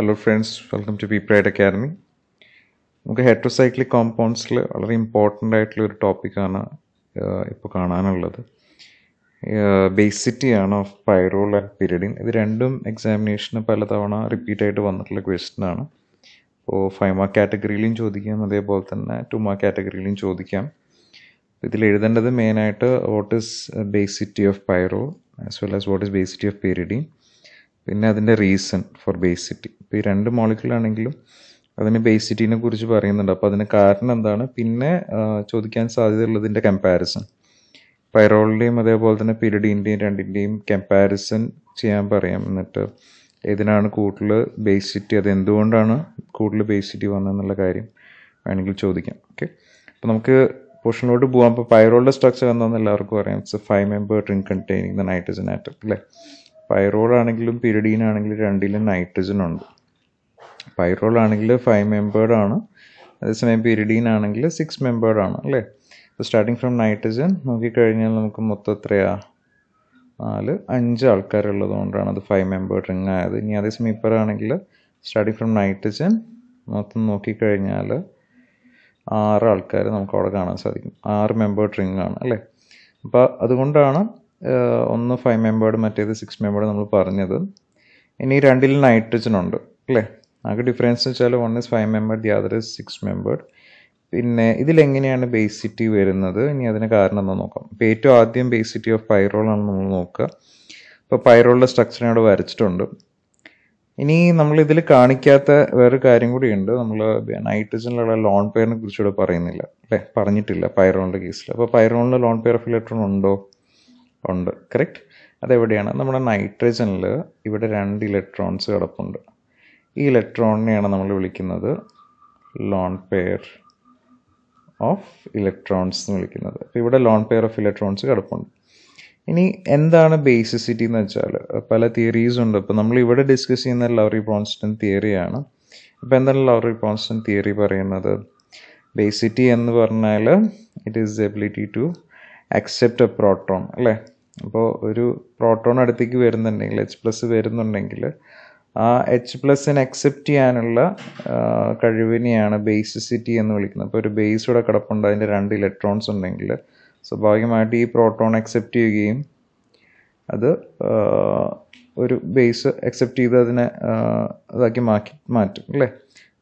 Hello friends welcome to B academy നമുക്ക് heterocyclic കോമ്പൗണ്ട്സിൽ വളരെ important ആയിട്ടുള്ള ഒരു ടോപ്പിക്കാണ് ഇപ്പോൾ കാണാനുള്ളത് ആണ് ഓഫ് പൈറോൾ ആൻഡ് പിരിഡിൻ ഇത് രണ്ടും എക്സാമിനേഷന് പലതവണ റിപ്പീറ്റ് ആയിട്ട് വന്നിട്ടുള്ള ആണ് ഇപ്പോൾ ഫൈവ് മാർക്ക് കാറ്റഗറിയിലും ചോദിക്കാം അതേപോലെ തന്നെ ടു മാർക്ക് കാറ്റഗറിയിലും ചോദിക്കാം ഇതിൽ എഴുതേണ്ടത് മെയിനായിട്ട് what is basicity of pyrrole as well as what is basicity of pyridine പിന്നെ അതിൻ്റെ റീസൺ ഫോർ ബേസിറ്റി ഇപ്പോൾ ഈ രണ്ട് മോളിക്യൂളാണെങ്കിലും അതിന് ബേസിറ്റിനെ കുറിച്ച് പറയുന്നുണ്ട് അപ്പോൾ അതിന് കാരണം എന്താണ് പിന്നെ ചോദിക്കാൻ സാധ്യതയുള്ളതിൻ്റെ കമ്പാരിസൺ പൈറോളിൻ്റെയും അതേപോലെ തന്നെ പിരിഡിൻ്റെയും രണ്ടിൻ്റെയും കമ്പാരിസൺ ചെയ്യാൻ പറയാം എന്നിട്ട് ഏതിനാണ് കൂടുതൽ ബേസിറ്റി അത് എന്തുകൊണ്ടാണ് കൂടുതൽ ബേസിറ്റി വന്നതെന്നുള്ള കാര്യം വേണമെങ്കിൽ ചോദിക്കാം ഓക്കെ അപ്പോൾ നമുക്ക് പോർഷനിലോട്ട് പോകാം അപ്പോൾ പൈറോളിൻ്റെ സ്ട്രക്ചർ എന്താണെന്ന് എല്ലാവർക്കും അറിയാം it's a five member ring containing the nitrogen atom അല്ലേ പൈറോളാണെങ്കിലും പിരിഡീനാണെങ്കിലും രണ്ടിലും നൈട്രജൻ ഉണ്ട് പൈറോളാണെങ്കിൽ ഫൈവ് മെമ്പേർഡ് ആണ് അതേസമയം പിരിഡീൻ ആണെങ്കിൽ സിക്സ് മെമ്പേർഡ് ആണ് അല്ലേ അപ്പോൾ സ്റ്റാർട്ടിങ് ഫ്രം നൈട്രജൻ നോക്കിക്കഴിഞ്ഞാൽ നമുക്ക് മൊത്തം എത്രയാ നാല് അഞ്ച് ആൾക്കാരുള്ളത് കൊണ്ടാണ് അത് ഫൈവ് മെമ്പേർഡ് റിംഗ് ആയത് ഇനി അതേസമയം ഇപ്പറാണെങ്കിൽ സ്റ്റാർട്ടിങ് ഫ്രം നൈട്രജൻ മൊത്തം നോക്കിക്കഴിഞ്ഞാൽ ആറ് ആൾക്കാർ നമുക്ക് അവിടെ കാണാൻ സാധിക്കും ആറ് മെമ്പേർഡ് റിംഗ് ആണ് അല്ലേ അപ്പോൾ അതുകൊണ്ടാണ് ഒന്ന് ഫൈവ് മെമ്പേർഡ് മറ്റേത് സിക്സ് മെമ്പേർഡ് നമ്മൾ പറഞ്ഞത് ഇനി രണ്ടിൽ നൈട്രജൻ ഉണ്ട് അല്ലേ ആകെ ഡിഫറൻസ് എന്ന് വെച്ചാൽ one is five membered the other is six membered പിന്നെ ഇതിലെങ്ങനെയാണ് ബേസിറ്റി വരുന്നത് ഇനി അതിന് കാരണം ഒന്ന് നോക്കാം ഇപ്പോൾ ഏറ്റവും ആദ്യം ബേസിറ്റി ഓഫ് പൈറോൾ ആണ് നമ്മൾ നോക്കുക ഇപ്പോൾ പൈറോളിൻ്റെ സ്ട്രക്ചർ അവിടെ വരച്ചിട്ടുണ്ട് ഇനി നമ്മൾ ഇതിൽ കാണിക്കാത്ത വേറൊരു കാര്യം കൂടിയുണ്ട് നമ്മൾ നൈട്രജനിലുള്ള ലോൺ പെയറിനെ കുറിച്ചുകൂടെ പറയുന്നില്ല അല്ലേ പറഞ്ഞിട്ടില്ല പൈറോണിൻ്റെ കേസിൽ അപ്പോൾ പൈറോണിൽ ലോൺ പെയർ ഓഫ് ഇലക്ട്രോൺ ഉണ്ടോ ഉണ്ട് കറക്റ്റ് അതെവിടെയാണ് നമ്മുടെ നൈട്രജനിൽ ഇവിടെ രണ്ട് ഇലക്ട്രോൺസ് കിടപ്പുണ്ട് ഈ ഇലക്ട്രോണിനെയാണ് നമ്മൾ വിളിക്കുന്നത് ലോൺ പെയർ ഓഫ് ഇലക്ട്രോൺസ് എന്ന് വിളിക്കുന്നത് അപ്പോൾ ഇവിടെ ലോൺ പെയർ ഓഫ് ഇലക്ട്രോൺസ് കിടപ്പുണ്ട് ഇനി എന്താണ് ബേസിസിറ്റി എന്ന് വെച്ചാൽ പല തിയറീസ് ഉണ്ട് അപ്പോൾ നമ്മൾ ഇവിടെ ഡിസ്കസ് ചെയ്യുന്ന ലവറി പോൺസ്റ്റൻ തിയറിയാണ് അപ്പോൾ എന്താണ് ലവറി പോൺസ്റ്റൻ തിയറി പറയുന്നത് ബേസിറ്റി എന്ന് പറഞ്ഞാൽ it is ability to accept a proton അല്ലേ അപ്പോൾ ഒരു പ്രോട്ടോൺ അടുത്തേക്ക് വരുന്നുണ്ടെങ്കിൽ എച്ച് പ്ലസ് വരുന്നുണ്ടെങ്കിൽ ആ എച്ച് പ്ലസിനെ അക്സെപ്റ്റ് ചെയ്യാനുള്ള കഴിവിനെയാണ് ബേസിസിറ്റി എന്ന് വിളിക്കുന്നത് അപ്പോൾ ഒരു ബേസ് ഇവിടെ കിടപ്പുണ്ട് അതിൻ്റെ രണ്ട് ഇലക്ട്രോൺസ് ഉണ്ടെങ്കിൽ സ്വാഭാവികമായിട്ട് ഈ പ്രോട്ടോൺ അക്സെപ്റ്റ് ചെയ്യുകയും അത് ഒരു ബേസ് അക്സെപ്റ്റ് ചെയ്ത് അതിനെ ഇതാക്കി മാറ്റി മാറ്റും അല്ലേ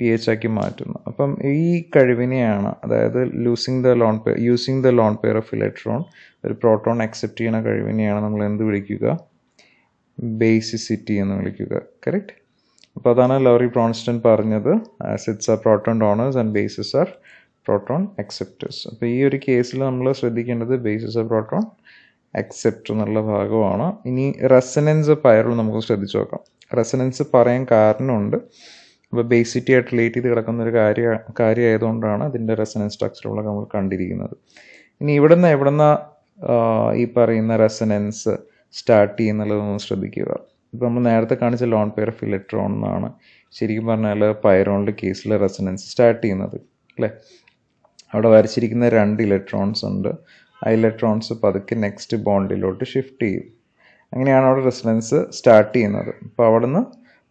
പി എച്ച് ആക്കി മാറ്റുന്നു അപ്പം ഈ കഴിവിനെയാണ് അതായത് losing the lone pair using the lone pair of electron ഒരു പ്രോട്ടോൺ അക്സെപ്റ്റ് ചെയ്യുന്ന കഴിവിനെയാണ് നമ്മൾ എന്ത് വിളിക്കുക ബേസിസിറ്റി എന്ന് വിളിക്കുക കറക്റ്റ് അപ്പോൾ അതാണ് ലോറി പ്രോൺസ്റ്റൻ പറഞ്ഞത് acids are proton donors and bases are proton acceptors അപ്പോൾ ഈ ഒരു കേസിൽ നമ്മൾ ശ്രദ്ധിക്കേണ്ടത് ബേസിസ് ഓഫ് പ്രോട്ടോൺ അക്സെപ്റ്റ് എന്നുള്ള ഭാഗമാണ് ഇനി റെസനൻസ് പയറിൽ നമുക്ക് ശ്രദ്ധിച്ചു നോക്കാം റെസനൻസ് പറയാൻ കാരണമുണ്ട് ഇപ്പോൾ ബേസിറ്റി ആയിട്ട് റിലേറ്റ് ചെയ്ത് കിടക്കുന്ന ഒരു കാര്യ കാര്യമായതുകൊണ്ടാണ് അതിൻ്റെ റെസനൻസ് സ്ട്രക്ചറുകളൊക്കെ നമ്മൾ കണ്ടിരിക്കുന്നത് ഇനി എവിടെ എവിടുന്ന ഈ പറയുന്ന റെസനൻസ് സ്റ്റാർട്ട് ചെയ്യുന്നുള്ളത് ഒന്ന് ശ്രദ്ധിക്കുക ഇപ്പോൾ നമ്മൾ നേരത്തെ കാണിച്ച ലോൺ പെയർ ഓഫ് ഇലക്ട്രോൺ എന്നാണ് ശരിക്കും പറഞ്ഞാൽ പൈറോണിൻ്റെ കേസിൽ റെസനൻസ് സ്റ്റാർട്ട് ചെയ്യുന്നത് അല്ലേ അവിടെ വരച്ചിരിക്കുന്ന രണ്ട് ഇലക്ട്രോൺസ് ഉണ്ട് ആ ഇലക്ട്രോൺസ് പതുക്കെ നെക്സ്റ്റ് ബോണ്ടിലോട്ട് ഷിഫ്റ്റ് ചെയ്യും അങ്ങനെയാണ് അവിടെ റെസിഡൻസ് സ്റ്റാർട്ട് ചെയ്യുന്നത് അപ്പോൾ അവിടെ നിന്ന്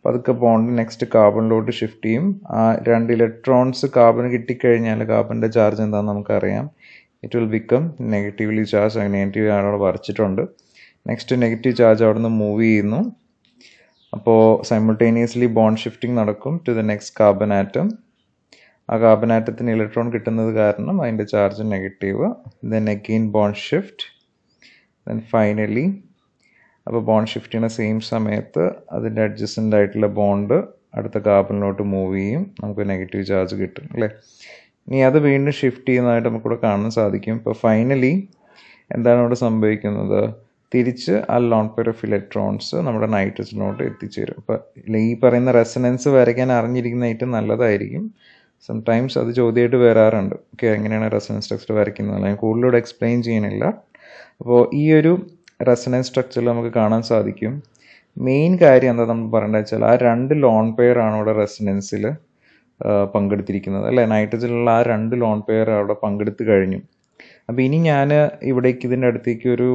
പതുക്കെ ബോണ്ട് നെക്സ്റ്റ് കാർബണിലോട്ട് ഷിഫ്റ്റ് ചെയ്യും ആ രണ്ട് ഇലക്ട്രോൺസ് കാർബൺ കിട്ടിക്കഴിഞ്ഞാൽ കാർബണിൻ്റെ ചാർജ് എന്താണെന്ന് നമുക്കറിയാം it will become negatively charge negative അവിടെ വരച്ചിട്ടുണ്ട് നെക്സ്റ്റ് നെഗറ്റീവ് ചാർജ് അവിടെ നിന്ന് മൂവ് ചെയ്യുന്നു അപ്പോൾ സൈമിൾട്ടേനിയസ്ലി ബോണ്ട് ഷിഫ്റ്റിംഗ് നടക്കും to the next carbon atom ആ കാർബൺ ആറ്റത്തിന് ഇലക്ട്രോൺ കിട്ടുന്നത് കാരണം അതിൻ്റെ charge negative then again bond shift then finally അപ്പോൾ ബോൺ ഷിഫ്റ്റ് ചെയ്യുന്ന സെയിം സമയത്ത് അതിൻ്റെ അഡ്ജസ്റ്റൻ്റ് ആയിട്ടുള്ള ബോണ്ട് അടുത്ത കാർബണിലോട്ട് മൂവ് ചെയ്യും നമുക്ക് നെഗറ്റീവ് ചാർജ് കിട്ടും അല്ലേ ഇനി അത് വീണ്ടും ഷിഫ്റ്റ് ചെയ്യുന്നതായിട്ട് നമുക്കിവിടെ കാണാൻ സാധിക്കും ഇപ്പോൾ ഫൈനലി എന്താണ് ഇവിടെ സംഭവിക്കുന്നത് തിരിച്ച് ആ ലോൺ പെർ ഓഫ് ഇലക്ട്രോൺസ് നമ്മുടെ നൈട്രജനോട്ട് എത്തിച്ചേരും അപ്പോൾ ഈ പറയുന്ന റെസനൻസ് വരയ്ക്കാൻ അറിഞ്ഞിരിക്കുന്ന ഏറ്റവും നല്ലതായിരിക്കും സംടൈംസ് അത് ചോദ്യമായിട്ട് വരാറുണ്ട് ഓക്കെ എങ്ങനെയാണ് റെസനൻസ് ടെക്സ്റ്റ് വരയ്ക്കുന്നത് ഞാൻ കൂടുതലൂടെ എക്സ്പ്ലെയിൻ ചെയ്യണില്ല അപ്പോൾ ഈ ഒരു റെസണൻസ് സ്ട്രക്ചറിൽ നമുക്ക് കാണാൻ സാധിക്കും മെയിൻ കാര്യം എന്താ നമ്മൾ പറയേണ്ടത് വെച്ചാൽ ആ രണ്ട് ലോൺ പെയർ ആണ് ഇവിടെ റെസണൻസിൽ പങ്കെടുത്തിരിക്കുന്നത് അല്ലേ നൈട്രജനിലുള്ള ആ രണ്ട് ലോൺ പെയർ അവിടെ പങ്കെടുത്തു കഴിഞ്ഞു അപ്പോൾ ഇനി ഞാൻ ഇവിടേക്ക് ഇതിൻ്റെ അടുത്തേക്ക് ഒരു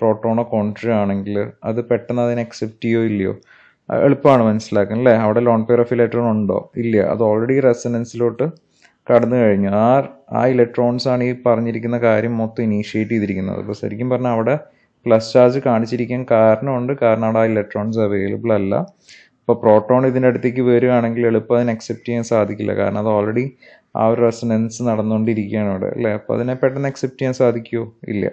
പ്രോട്ടോണോ കോൺട്രോ ആണെങ്കിൽ അത് പെട്ടെന്ന് അതിനെ അക്സെപ്റ്റ് ചെയ്യോ ഇല്ലയോ എളുപ്പമാണ് മനസ്സിലാക്കാൻ അല്ലേ അവിടെ ലോൺ പെയർ ഓഫ് ഇലക്ട്രോൺ ഉണ്ടോ ഇല്ല അത് ഓൾറെഡി റെസിഡൻസിലോട്ട് കടന്നു കഴിഞ്ഞു ആ ആ ഇലക്ട്രോൺസ് ആണ് ഈ പറഞ്ഞിരിക്കുന്ന കാര്യം മൊത്തം ഇനീഷ്യേറ്റ് ചെയ്തിരിക്കുന്നത് അപ്പോൾ ശരിക്കും പറഞ്ഞാൽ അവിടെ പ്ലസ് ചാർജ് കാണിച്ചിരിക്കാൻ കാരണമുണ്ട് കാരണം അവിടെ ആ ഇലക്ട്രോൺസ് അവൈലബിൾ അല്ല അപ്പോൾ പ്രോട്ടോൺ ഇതിൻ്റെ അടുത്തേക്ക് വരികയാണെങ്കിൽ എളുപ്പം അതിന് അക്സെപ്റ്റ് ചെയ്യാൻ സാധിക്കില്ല കാരണം അത് ഓൾറെഡി ആ ഒരു റെസണൻസ് നടന്നുകൊണ്ടിരിക്കുകയാണ് അവിടെ അല്ലേ അപ്പോൾ അതിനെ പെട്ടെന്ന് അക്സെപ്റ്റ് ചെയ്യാൻ സാധിക്കുമോ ഇല്ല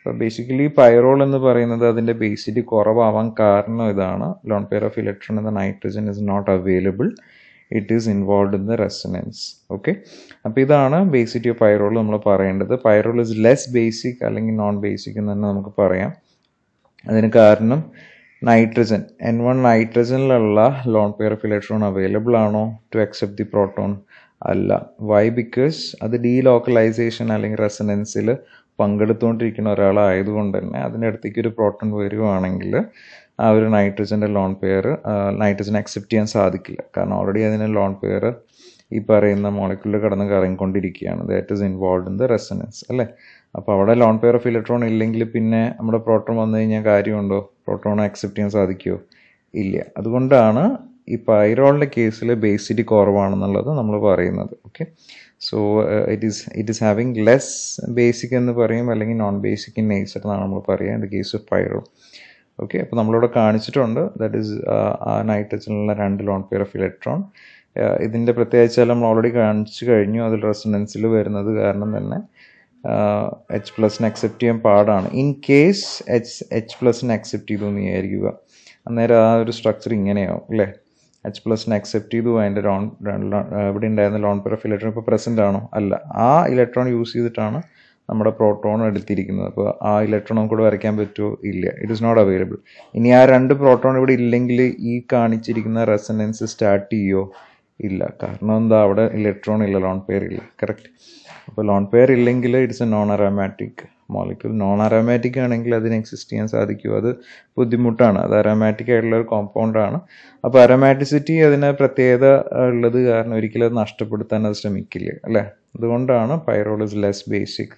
അപ്പോൾ ബേസിക്കലി പൈറോൾ എന്ന് പറയുന്നത് അതിൻ്റെ ബേസിറ്റി കുറവാവാൻ കാരണം ഇതാണ് ലോൺ പെയർ ഓഫ് ഇലക്ട്രോൺ എന്ന nitrogen is not available it is involve in the resonance okay അപ്പോൾ ഇതാണ് ബേസിറ്റി ഓഫ് പൈറോൾ നമ്മൾ പറയേണ്ടത് പൈറോൾ ഇസ് ലെസ് ബേസിക് അല്ലെങ്കിൽ നോൺ ബേസിക് എന്ന് തന്നെ നമുക്ക് പറയാം അതിന് കാരണം നൈട്രജൻ എൻ വൺ നൈട്രജനിലുള്ള lone pair of electron available ആണോ ടു അക്സെപ്റ്റ് ദി പ്രോട്ടോൺ അല്ല വൈ ബിക്കോസ് അത് ഡീ ലോക്കലൈസേഷൻ അല്ലെങ്കിൽ റെസനൻസിൽ പങ്കെടുത്തുകൊണ്ടിരിക്കുന്ന ഒരാളായതുകൊണ്ട് തന്നെ അതിൻ്റെ അടുത്തേക്ക് ഒരു പ്രോട്ടോൺ വരികയാണെങ്കിൽ ആ ഒരു നൈട്രജൻ്റെ ലോൺ പെയർ നൈട്രജൻ അക്സെപ്റ്റ് ചെയ്യാൻ സാധിക്കില്ല കാരണം ഓൾറെഡി അതിന് ലോൺ പെയർ ഈ പറയുന്ന മോളിക്കുലർ കടന്ന് കറങ്ങിക്കൊണ്ടിരിക്കുകയാണ് that is involve in the resonance അല്ലേ അപ്പോൾ അവിടെ ലോൺ പെയർ ഓഫ് ഇലക്ട്രോൺ ഇല്ലെങ്കിൽ പിന്നെ നമ്മുടെ പ്രോട്ടോൺ വന്നു കഴിഞ്ഞാൽ കാര്യമുണ്ടോ പ്രോട്ടോൺ അക്സെപ്റ്റ് ചെയ്യാൻ സാധിക്കുമോ ഇല്ല അതുകൊണ്ടാണ് ഈ പൈറോളിൻ്റെ കേസിൽ ബേസിറ്റി കുറവാണെന്നുള്ളത് നമ്മൾ പറയുന്നത് okay so it is it is having less basic എന്ന് പറയും അല്ലെങ്കിൽ നോൺ ബേസിക് ഇൻ നേച്ചർ എന്നാണ് നമ്മൾ പറയുക in the case of pyrrole okay അപ്പോൾ നമ്മളിവിടെ കാണിച്ചിട്ടുണ്ട് ദാറ്റ് ഈസ് ആ നൈട്രജനിലുള്ള രണ്ട് ലോൺ പെയർ ഓഫ് ഇലക്ട്രോൺ ഇതിൻ്റെ പ്രത്യേകിച്ച് നമ്മൾ ഓൾറെഡി കാണിച്ചു കഴിഞ്ഞു അതിൽ റെസിഡൻസിൽ വരുന്നത് കാരണം തന്നെ എച്ച് പ്ലസിന് അക്സെപ്റ്റ് ചെയ്യാൻ പാടാണ് ഇൻ കേസ് എച്ച് എച്ച് പ്ലസിന് അക്സെപ്റ്റ് ചെയ്തു എന്ന് അന്നേരം ആ ഒരു സ്ട്രക്ചർ ഇങ്ങനെയാവും അല്ലേ എച്ച് പ്ലസിന് അക്സെപ്റ്റ് ചെയ്തു അതിൻ്റെ ലോൺ ഇവിടെ ഉണ്ടായിരുന്ന ലോൺ പെയർ ഓഫ് ഇലക്ട്രോൺ ഇപ്പോൾ പ്രസൻ്റ് ആണോ അല്ല ആ ഇലക്ട്രോൺ യൂസ് ചെയ്തിട്ടാണ് നമ്മുടെ പ്രോട്ടോൺ എടുത്തിരിക്കുന്നത് അപ്പോൾ ആ ഇലക്ട്രോൺ കൂടെ വരയ്ക്കാൻ പറ്റുമോ ഇല്ല ഇറ്റ് ഇസ് നോട്ട് അവൈലബിൾ ഇനി ആ രണ്ട് പ്രോട്ടോൺ ഇവിടെ ഇല്ലെങ്കിൽ ഈ കാണിച്ചിരിക്കുന്ന റെസനൻസ് സ്റ്റാർട്ട് ചെയ്യുമോ ഇല്ല കാരണം എന്താ അവിടെ ഇലക്ട്രോൺ ഇല്ല ലോൺ പെയർ ഇല്ല കറക്റ്റ് അപ്പോൾ ലോൺ പെയർ ഇല്ലെങ്കിൽ it's a non aromatic molecule non aromatic ആണെങ്കിൽ അതിന് എക്സിസ്റ്റ് ചെയ്യാൻ സാധിക്കും അത് ബുദ്ധിമുട്ടാണ് അത് അറോമാറ്റിക് ആയിട്ടുള്ള ഒരു കോമ്പൗണ്ടാണ് അപ്പോൾ അറോമാറ്റിസിറ്റി അതിന് പ്രത്യേകത ഉള്ളത് കാരണം ഒരിക്കലും അത് നഷ്ടപ്പെടുത്താൻ അത് ശ്രമിക്കില്ല അല്ലേ അതുകൊണ്ടാണ് pyrrole is less basic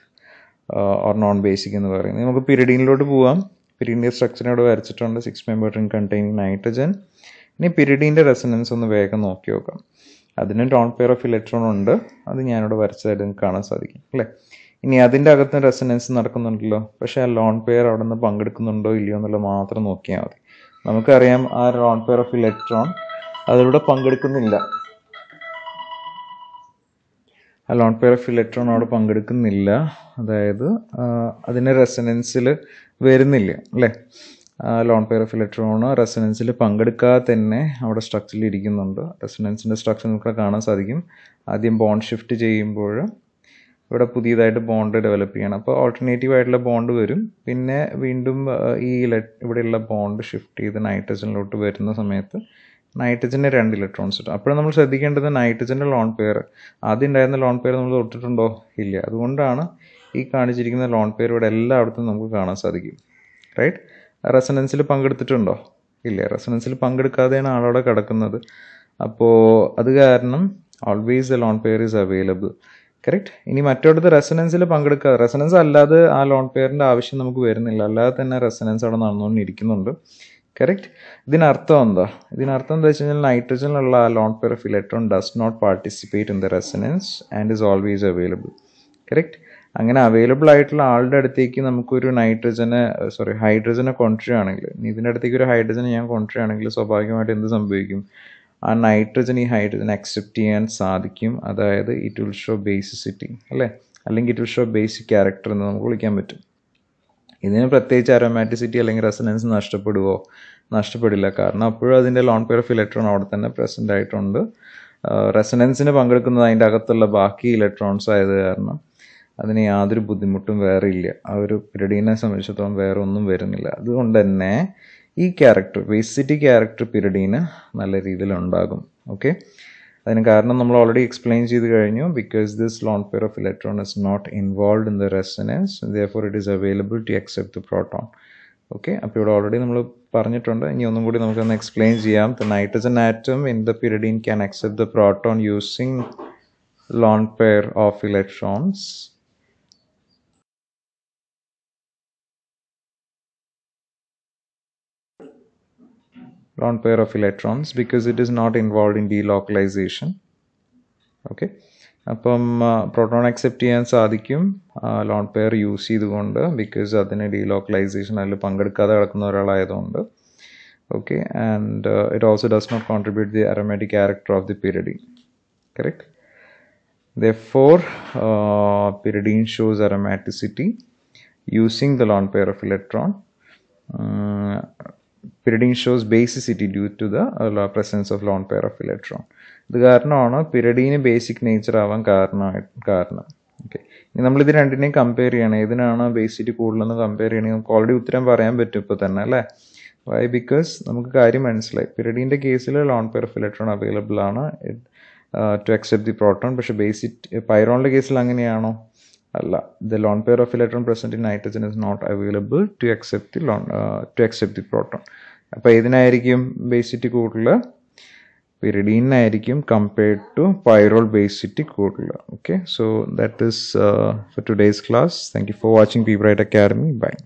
or non basic എന്ന് പറയുന്നത് നമുക്ക് പിരിഡീനിലോട്ട് പോവാം പിരിഡിൻ്റെ സ്ട്രക്ചറിനോട് വരച്ചിട്ടുണ്ട് six member ring containing nitrogen ഇനി പിരിഡീൻ്റെ റെസനൻസ് ഒന്ന് വേഗം നോക്കി നോക്കാം അതിന് ടോൺ പെയർ ഓഫ് ഇലക്ട്രോൺ ഉണ്ട് അത് ഞാനിവിടെ വരച്ചതായിട്ട് നിങ്ങൾക്ക് കാണാൻ സാധിക്കും അല്ലേ ഇനി അതിൻ്റെ അകത്തും റെസനൻസ് നടക്കുന്നുണ്ടല്ലോ പക്ഷേ ആ ലോൺ പെയർ അവിടെ നിന്ന് പങ്കെടുക്കുന്നുണ്ടോ ഇല്ലയോ എന്നുള്ളത് മാത്രം നോക്കിയാൽ മതി നമുക്കറിയാം ആ ലോൺ പെയർ ഓഫ് ഇലക്ട്രോൺ അതിലൂടെ പങ്കെടുക്കുന്നില്ല അലോൺ പെയർ ഓഫ് ഇലക്ട്രോൺ അവിടെ പങ്കെടുക്കുന്നില്ല അതായത് അതിന് റെസനൻസിൽ വരുന്നില്ല അല്ലേ ലോൺ പെയർ ഓഫ് ഇലക്ട്രോണ് റെസനൻസിൽ പങ്കെടുക്കാതെ തന്നെ അവിടെ സ്ട്രക്ചറിൽ ഇരിക്കുന്നുണ്ട് റെസനൻസിൻ്റെ സ്ട്രക്ചർ നമുക്ക് കാണാൻ സാധിക്കും ആദ്യം ബോണ്ട് ഷിഫ്റ്റ് ചെയ്യുമ്പോൾ ഇവിടെ പുതിയതായിട്ട് ബോണ്ട് ഡെവലപ്പ് ചെയ്യണം അപ്പോൾ ഓൾട്ടർനേറ്റീവ് ആയിട്ടുള്ള ബോണ്ട് വരും പിന്നെ വീണ്ടും ഈ ഇല ഇവിടെയുള്ള ബോണ്ട് ഷിഫ്റ്റ് ചെയ്ത് നൈട്രജനിലോട്ട് വരുന്ന സമയത്ത് നൈട്രജൻ്റെ രണ്ട് ഇലക്ട്രോൺസ് കിട്ടും അപ്പോൾ നമ്മൾ ശ്രദ്ധിക്കേണ്ടത് നൈട്രജൻ്റെ ലോൺ പെയർ ആദ്യം ഉണ്ടായിരുന്ന ലോൺ പെയർ നമ്മൾ തൊട്ടിട്ടുണ്ടോ ഇല്ല അതുകൊണ്ടാണ് ഈ കാണിച്ചിരിക്കുന്ന ലോൺ പെയർ ഇവിടെ എല്ലായിടത്തും നമുക്ക് കാണാൻ സാധിക്കും റൈറ്റ് റെസനൻസിൽ പങ്കെടുത്തിട്ടുണ്ടോ ഇല്ല റെസനൻസിൽ പങ്കെടുക്കാതെയാണ് ആളവിടെ കിടക്കുന്നത് അപ്പോൾ അത് കാരണം always the lone pair is available correct ഇനി മറ്റൊരിടത്ത് റെസനൻസിൽ പങ്കെടുക്കാതെ റെസനൻസ് അല്ലാതെ ആ ലോൺ പെയറിൻ്റെ ആവശ്യം നമുക്ക് വരുന്നില്ല അല്ലാതെ തന്നെ റെസനൻസ് അവിടെ നടന്നുകൊണ്ടിരിക്കുന്നുണ്ട് കറക്റ്റ് ഇതിനർത്ഥം എന്താ ഇതിനർത്ഥം എന്താ വെച്ച് കഴിഞ്ഞാൽ നൈട്രജനിലുള്ള lone pair of electron does not participate in the resonance and is always available correct അങ്ങനെ അവൈലബിൾ ആയിട്ടുള്ള ആളുടെ അടുത്തേക്ക് നമുക്കൊരു നൈട്രജന് സോറി ഹൈഡ്രജനെ കൊണ്ടുവരികയാണെങ്കിൽ ഇതിൻ്റെ അടുത്തേക്ക് ഒരു ഹൈഡ്രജനെ ഞാൻ കൊണ്ടുവരികയാണെങ്കിൽ സ്വാഭാവികമായിട്ട് എന്ത് സംഭവിക്കും ആ നൈട്രജൻ ഈ ഹൈഡ്രജൻ അക്സെപ്റ്റ് ചെയ്യാൻ സാധിക്കും അതായത് ഇറ്റ് വിൽ ഷോ ബേസിസിറ്റി അല്ലേ അല്ലെങ്കിൽ it will show basic character എന്ന് നമുക്ക് വിളിക്കാൻ പറ്റും ഇതിന് പ്രത്യേകിച്ച് അരോമാറ്റിസിറ്റി അല്ലെങ്കിൽ റെസനൻസ് നഷ്ടപ്പെടുവോ നഷ്ടപ്പെടില്ല കാരണം അപ്പോഴും അതിൻ്റെ ലോൺ പെയർ ഓഫ് ഇലക്ട്രോൺ അവിടെ തന്നെ പ്രസൻ്റ് ആയിട്ടുണ്ട് റെസനൻസിന് പങ്കെടുക്കുന്നത് അതിൻ്റെ അകത്തുള്ള ബാക്കി ഇലക്ട്രോൺസ് ആയത് കാരണം അതിന് യാതൊരു ബുദ്ധിമുട്ടും വേറെ ഇല്ല ആ ഒരു പിരഡീനെ സംബന്ധിച്ചിടത്തോളം വേറെ ഒന്നും വരുന്നില്ല അതുകൊണ്ട് തന്നെ ഈ ക്യാരക്ടർ വേസ്റ്റ് സിറ്റി ക്യാരക്ടർ പിരഡീന് നല്ല രീതിയിൽ ഉണ്ടാകും ഓക്കെ അതിന് കാരണം നമ്മൾ ഓൾറെഡി എക്സ്പ്ലെയിൻ ചെയ്ത് കഴിഞ്ഞു because this lone pair of electron is not involve in the resonance though it is available to accept the proton okay അപ്പോൾ ഇവിടെ ഓൾറെഡി നമ്മൾ പറഞ്ഞിട്ടുണ്ട് ഇനി ഒന്നും കൂടി നമുക്കൊന്ന് എക്സ്പ്ലെയിൻ ചെയ്യാം the nitrogen atom in the pyridine can accept the proton using lone pair of electrons lone pair of electrons because it is not involved in delocalization. Okay. from proton accept and sadikyum lone pair UC the wonder because that is delocalization. I pangad kada Okay. And uh, it also does not contribute the aromatic character of the pyridine. Correct. Therefore, uh, pyridine shows aromaticity using the lone pair of electron. Uh, pyridine shows basicity due to the presence of lone pair of electron ഇത് കാരണമാണ് പിരഡീന് basic nature ആവാൻ കാരണമായി കാരണം okay നമ്മളിത് രണ്ടിനെയും compare ചെയ്യണം ഏതിനാണ് basicity കൂടുതലെന്ന് compare ചെയ്യണമെങ്കിൽ നമുക്ക് ഓൾറെഡി ഉത്തരം പറയാൻ പറ്റും ഇപ്പോൾ തന്നെ അല്ലേ വൈ ബിക്കോസ് നമുക്ക് കാര്യം മനസ്സിലായി പിരഡീൻ്റെ കേസിൽ lone pair of electron available ആണ് ടു അക്സെപ്റ്റ് ദി പ്രോട്ടോൺ പക്ഷേ ബേസിറ്റ് പൈറോണിൻ്റെ കേസിൽ അങ്ങനെയാണോ the lone pair of electron present in nitrogen is not available to accept the lone, uh, to accept the proton appo edinayirikum basicity kodulla pyridine nayirikum compared to pyrrole basicity kodulla okay so that is uh, for today's class thank you for watching Be Bright academy bye